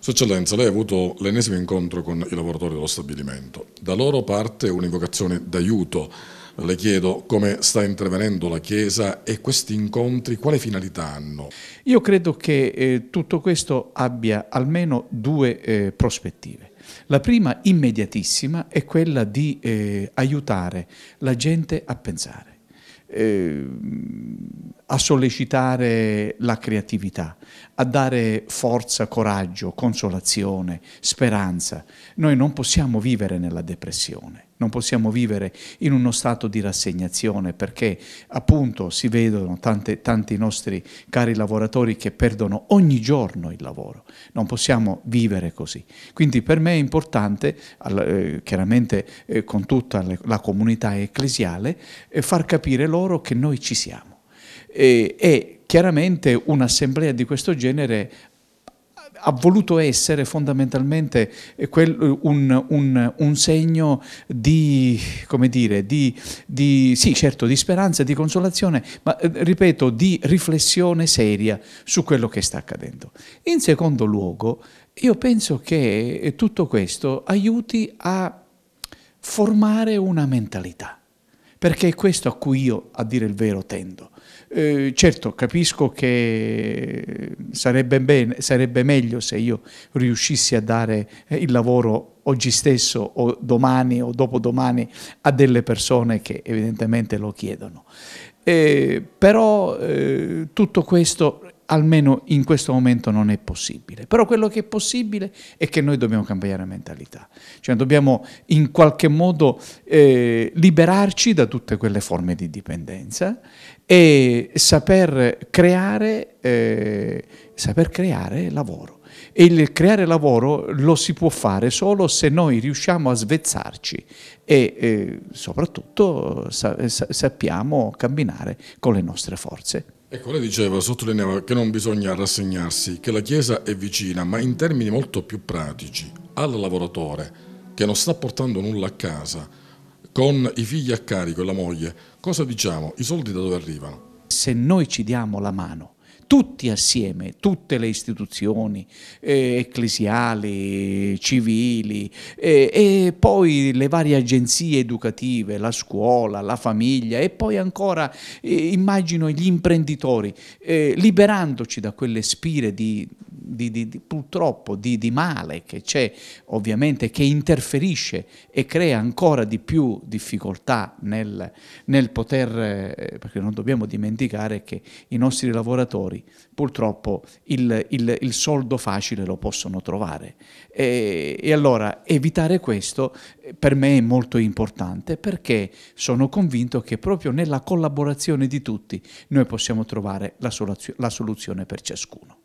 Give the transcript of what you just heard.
Sua Eccellenza, lei ha avuto l'ennesimo incontro con i lavoratori dello stabilimento. Da loro parte un'invocazione d'aiuto. Le chiedo come sta intervenendo la Chiesa e questi incontri quale finalità hanno? Io credo che eh, tutto questo abbia almeno due eh, prospettive. La prima, immediatissima, è quella di eh, aiutare la gente a pensare. Eh, a sollecitare la creatività, a dare forza, coraggio, consolazione, speranza. Noi non possiamo vivere nella depressione, non possiamo vivere in uno stato di rassegnazione perché appunto si vedono tante, tanti nostri cari lavoratori che perdono ogni giorno il lavoro. Non possiamo vivere così. Quindi per me è importante, eh, chiaramente eh, con tutta la comunità ecclesiale, eh, far capire loro che noi ci siamo e, e chiaramente un'assemblea di questo genere ha voluto essere fondamentalmente eh, quel, eh, un, un, un, segno di, come dire, di, di, sì, certo, di speranza, di consolazione, ma eh, ripeto, di riflessione seria su quello che sta accadendo. In secondo luogo, io penso che tutto questo aiuti a formare una mentalità perché è questo a cui io, a dire il vero, tendo. Eh, certo, capisco che sarebbe, bene, sarebbe, meglio se io riuscissi a dare eh, il lavoro oggi stesso o domani o dopodomani a delle persone che evidentemente lo chiedono. Eh, però eh, tutto questo almeno in questo momento non è possibile. Però quello che è possibile è che noi dobbiamo cambiare mentalità, cioè dobbiamo in qualche modo eh, liberarci da tutte quelle forme di dipendenza e saper creare, eh, saper creare lavoro. E il creare lavoro lo si può fare solo se noi riusciamo a svezzarci e eh, soprattutto sa sa sappiamo camminare con le nostre forze. Ecco, lei diceva, sottolineava che non bisogna rassegnarsi, che la Chiesa è vicina, ma in termini molto più pratici, al lavoratore che non sta portando nulla a casa, con i figli a carico e la moglie, cosa diciamo? I soldi da dove arrivano? Se noi ci diamo la mano tutti assieme, tutte le istituzioni eh, ecclesiali, civili eh, e poi le varie agenzie educative, la scuola, la famiglia e poi ancora eh, immagino gli imprenditori, eh, liberandoci da quelle spire di di, di, purtroppo di, male che c'è ovviamente che interferisce e crea ancora di più difficoltà nel, nel poter, eh, perché non dobbiamo dimenticare che i nostri lavoratori purtroppo il, il, il soldo facile lo possono trovare e, e allora evitare questo eh, per me è molto importante perché sono convinto che proprio nella collaborazione di tutti noi possiamo trovare la, soluzio la soluzione per ciascuno.